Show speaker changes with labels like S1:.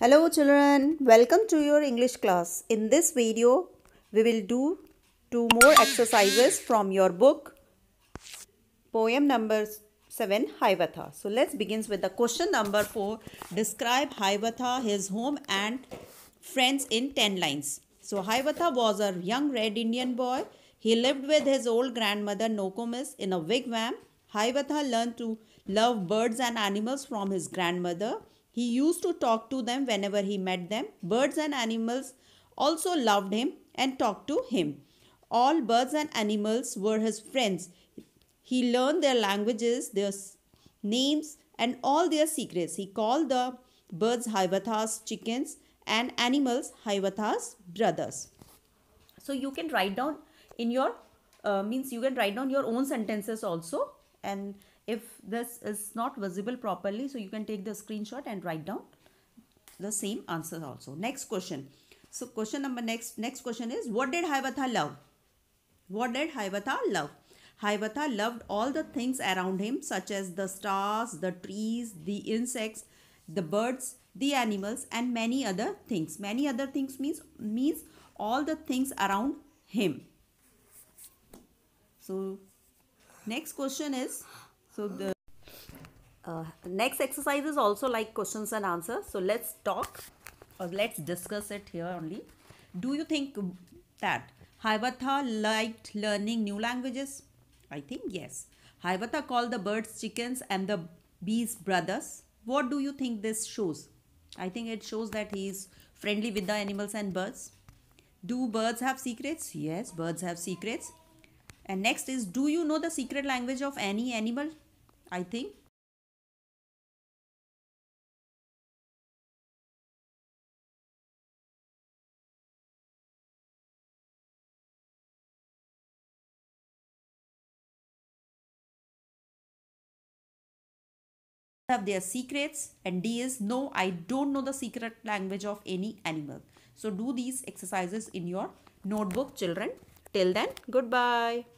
S1: Hello children, welcome to your English class. In this video, we will do two more exercises from your book, poem number 7, Hivatha. So let's begin with the question number 4. Describe Hivatha, his home and friends in 10 lines. So Hivatha was a young red Indian boy. He lived with his old grandmother Nokomis in a wigwam. Hivatha learned to love birds and animals from his grandmother. He used to talk to them whenever he met them. Birds and animals also loved him and talked to him. All birds and animals were his friends. He learned their languages, their names, and all their secrets. He called the birds Hyvatha's chickens and animals Hyvatha's brothers. So you can write down in your uh, means you can write down your own sentences also and if this is not visible properly so you can take the screenshot and write down the same answer also next question so question number next next question is what did hibatha love what did hibatha love hibatha loved all the things around him such as the stars the trees the insects the birds the animals and many other things many other things means means all the things around him so next question is so the uh, next exercise is also like questions and answers so let's talk or let's discuss it here only do you think that hiawatha liked learning new languages i think yes hiawatha called the birds chickens and the bees brothers what do you think this shows i think it shows that he is friendly with the animals and birds do birds have secrets yes birds have secrets and next is do you know the secret language of any animal? I think. have their secrets and D is no I don't know the secret language of any animal. So do these exercises in your notebook children. Till then goodbye.